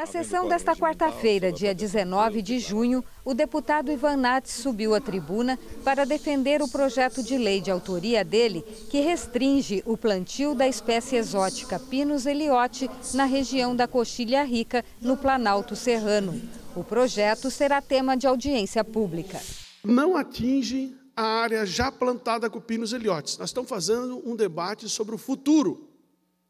Na sessão desta quarta-feira, dia 19 de tá? junho, o deputado Ivan Nats subiu à tribuna para defender o projeto de lei de autoria dele que restringe o plantio da espécie exótica Pinus eliote na região da Coxilha Rica, no Planalto Serrano. O projeto será tema de audiência pública. Não atinge a área já plantada com Pinus eliotes. Nós estamos fazendo um debate sobre o futuro,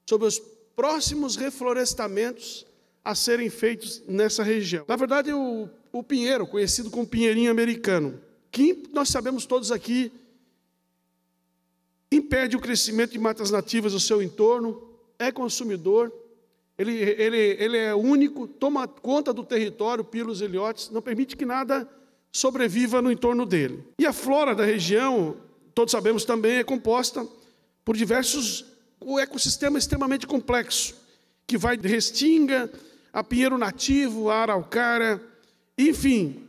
sobre os próximos reflorestamentos a serem feitos nessa região. Na verdade, o, o pinheiro, conhecido como pinheirinho americano, que nós sabemos todos aqui, impede o crescimento de matas nativas do seu entorno, é consumidor, ele, ele, ele é único, toma conta do território, pilos heliotes, não permite que nada sobreviva no entorno dele. E a flora da região, todos sabemos também, é composta por diversos. O ecossistema extremamente complexo, que vai de restinga a Pinheiro Nativo, a Araucária, enfim.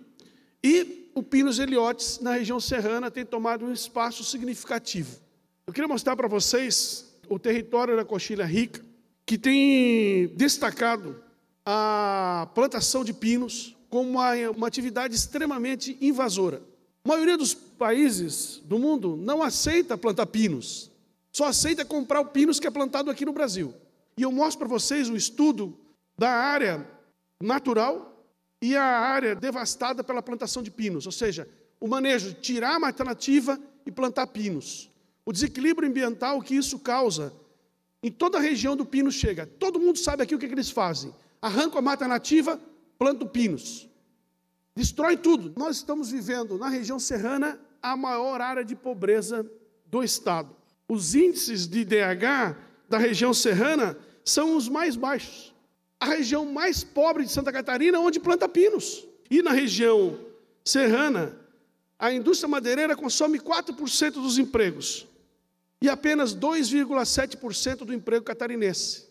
E o Pinus Eliotes, na região serrana, tem tomado um espaço significativo. Eu queria mostrar para vocês o território da Coxilha Rica, que tem destacado a plantação de pinos como uma, uma atividade extremamente invasora. A maioria dos países do mundo não aceita plantar pinos, só aceita comprar o pinos que é plantado aqui no Brasil. E eu mostro para vocês um estudo da área natural e a área devastada pela plantação de pinos, ou seja, o manejo de tirar a mata nativa e plantar pinos. O desequilíbrio ambiental que isso causa em toda a região do pino chega. Todo mundo sabe aqui o que, é que eles fazem. Arrancam a mata nativa, plantam pinos. Destrói tudo. Nós estamos vivendo na região serrana a maior área de pobreza do estado. Os índices de DH da região serrana são os mais baixos a região mais pobre de Santa Catarina, onde planta pinos. E na região serrana, a indústria madeireira consome 4% dos empregos e apenas 2,7% do emprego catarinense.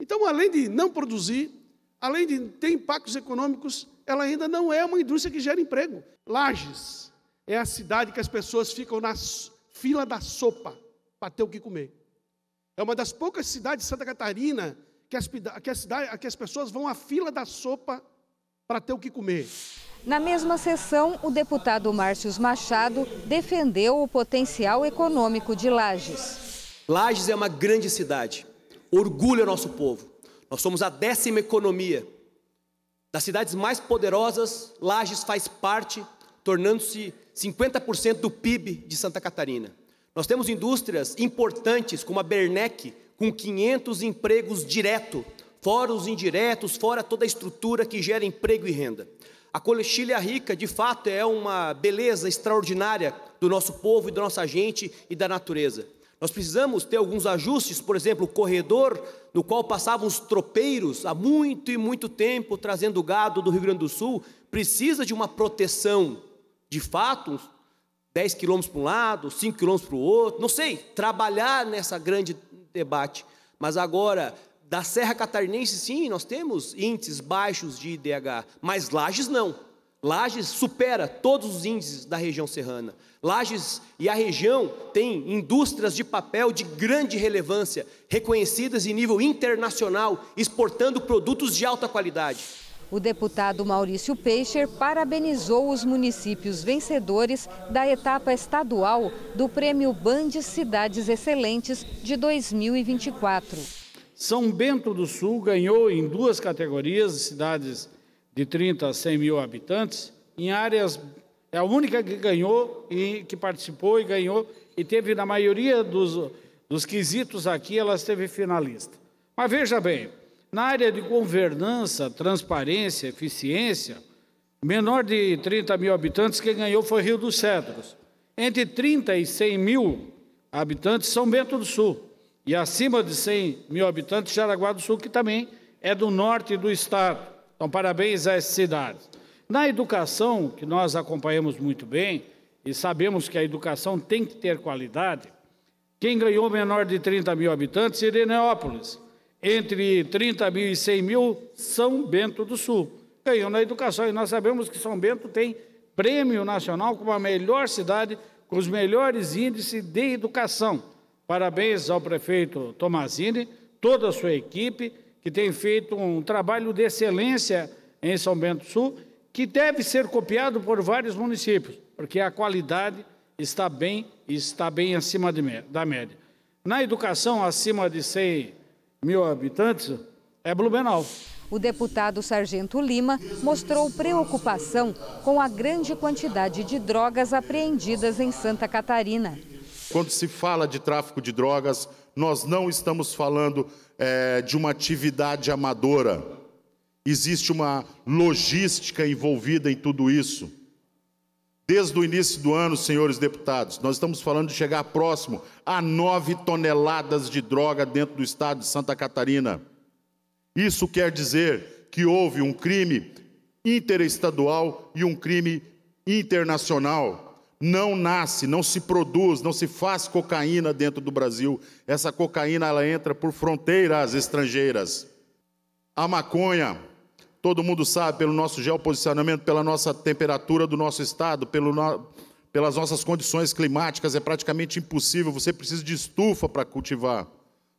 Então, além de não produzir, além de ter impactos econômicos, ela ainda não é uma indústria que gera emprego. Lages é a cidade que as pessoas ficam na fila da sopa para ter o que comer. É uma das poucas cidades de Santa Catarina que as, que as, que as pessoas vão à fila da sopa para ter o que comer. Na mesma sessão, o deputado Márcio Machado defendeu o potencial econômico de Lages. Lages é uma grande cidade, orgulha é nosso povo. Nós somos a décima economia. Das cidades mais poderosas, Lages faz parte, tornando-se 50% do PIB de Santa Catarina. Nós temos indústrias importantes como a Bernec, com 500 empregos direto, fora os indiretos, fora toda a estrutura que gera emprego e renda. A Coletilha Rica, de fato, é uma beleza extraordinária do nosso povo e da nossa gente e da natureza. Nós precisamos ter alguns ajustes, por exemplo, o corredor no qual passavam os tropeiros há muito e muito tempo trazendo gado do Rio Grande do Sul, precisa de uma proteção. De fato, 10 quilômetros para um lado, 5 quilômetros para o outro, não sei, trabalhar nessa grande debate. Mas agora, da Serra Catarinense, sim, nós temos índices baixos de IDH, mas Lages não. Lages supera todos os índices da região serrana. Lages e a região têm indústrias de papel de grande relevância, reconhecidas em nível internacional, exportando produtos de alta qualidade. O deputado Maurício Peixer parabenizou os municípios vencedores da etapa estadual do Prêmio Band Cidades Excelentes de 2024. São Bento do Sul ganhou em duas categorias, cidades de 30 a 100 mil habitantes, em áreas é a única que ganhou e que participou e ganhou e teve na maioria dos, dos quesitos aqui, ela esteve finalista. Mas veja bem, na área de governança, transparência, eficiência, menor de 30 mil habitantes, quem ganhou foi Rio dos Cedros. Entre 30 e 100 mil habitantes, São Bento do Sul. E acima de 100 mil habitantes, Jaraguá do Sul, que também é do norte do estado. Então, parabéns a essas cidades. Na educação, que nós acompanhamos muito bem, e sabemos que a educação tem que ter qualidade, quem ganhou menor de 30 mil habitantes, Ireneópolis entre 30 mil e 100 mil, São Bento do Sul. Ganhou na educação e nós sabemos que São Bento tem prêmio nacional como a melhor cidade, com os melhores índices de educação. Parabéns ao prefeito Tomazini, toda a sua equipe, que tem feito um trabalho de excelência em São Bento do Sul, que deve ser copiado por vários municípios, porque a qualidade está bem, está bem acima de, da média. Na educação, acima de 100 mil habitantes, é Blumenau. O deputado Sargento Lima mostrou preocupação com a grande quantidade de drogas apreendidas em Santa Catarina. Quando se fala de tráfico de drogas, nós não estamos falando é, de uma atividade amadora. Existe uma logística envolvida em tudo isso. Desde o início do ano, senhores deputados, nós estamos falando de chegar próximo a 9 toneladas de droga dentro do estado de Santa Catarina. Isso quer dizer que houve um crime interestadual e um crime internacional. Não nasce, não se produz, não se faz cocaína dentro do Brasil. Essa cocaína ela entra por fronteiras estrangeiras. A maconha Todo mundo sabe, pelo nosso geoposicionamento, pela nossa temperatura do nosso estado, pelo no... pelas nossas condições climáticas, é praticamente impossível. Você precisa de estufa para cultivar.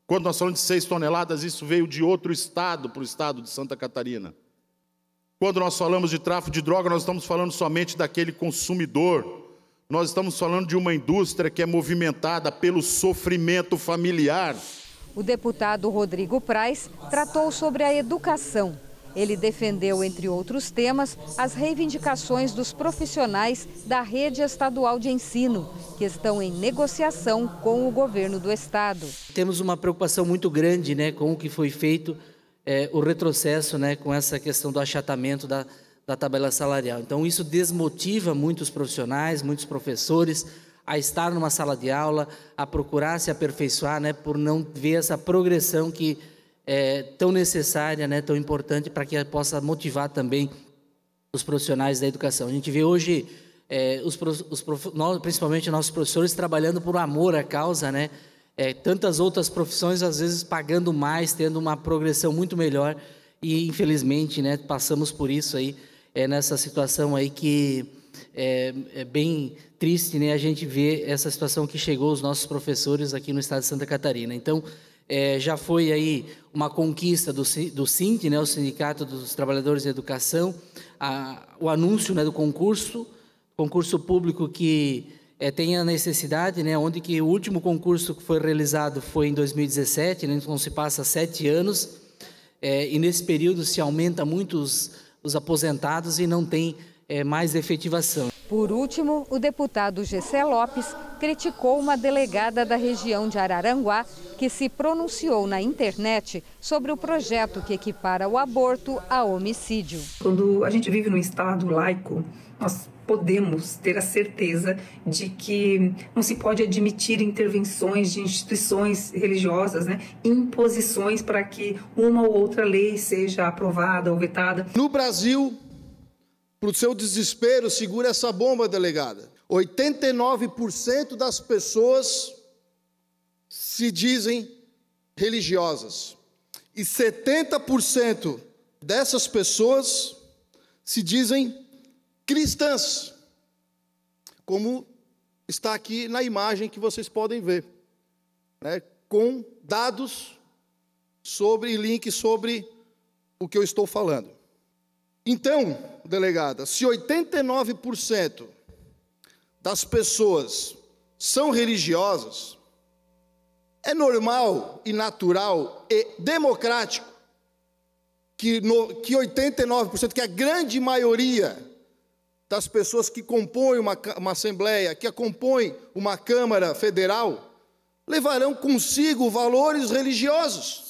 Quando nós falamos de 6 toneladas, isso veio de outro estado para o estado de Santa Catarina. Quando nós falamos de tráfico de droga, nós estamos falando somente daquele consumidor. Nós estamos falando de uma indústria que é movimentada pelo sofrimento familiar. O deputado Rodrigo Praz tratou sobre a educação ele defendeu, entre outros temas, as reivindicações dos profissionais da rede estadual de ensino, que estão em negociação com o governo do estado. Temos uma preocupação muito grande né, com o que foi feito, é, o retrocesso né, com essa questão do achatamento da, da tabela salarial. Então, isso desmotiva muitos profissionais, muitos professores a estar numa sala de aula, a procurar se aperfeiçoar, né, por não ver essa progressão que é, tão necessária, né, tão importante para que possa motivar também os profissionais da educação. A gente vê hoje é, os, os nós, principalmente nossos professores trabalhando por amor à causa, né? É, tantas outras profissões às vezes pagando mais, tendo uma progressão muito melhor e infelizmente, né, passamos por isso aí é, nessa situação aí que é, é, bem triste, né, a gente ver essa situação que chegou os nossos professores aqui no estado de Santa Catarina. Então, é, já foi aí uma conquista do, do SINT, né, o Sindicato dos Trabalhadores de Educação, a, o anúncio né, do concurso, concurso público que é, tem a necessidade, né, onde que o último concurso que foi realizado foi em 2017, né, então se passa sete anos, é, e nesse período se aumenta muito os, os aposentados e não tem é, mais efetivação. Por último, o deputado Gessé Lopes criticou uma delegada da região de Araranguá que se pronunciou na internet sobre o projeto que equipara o aborto a homicídio. Quando a gente vive num Estado laico, nós podemos ter a certeza de que não se pode admitir intervenções de instituições religiosas, né? imposições para que uma ou outra lei seja aprovada ou vetada. No Brasil, para o seu desespero, segura essa bomba, delegada. 89% das pessoas se dizem religiosas. E 70% dessas pessoas se dizem cristãs, como está aqui na imagem que vocês podem ver, né? com dados sobre link sobre o que eu estou falando. Então, delegada, se 89% das pessoas são religiosas, é normal e natural e democrático que, no, que 89%, que a grande maioria das pessoas que compõem uma, uma Assembleia, que a compõem uma Câmara Federal, levarão consigo valores religiosos.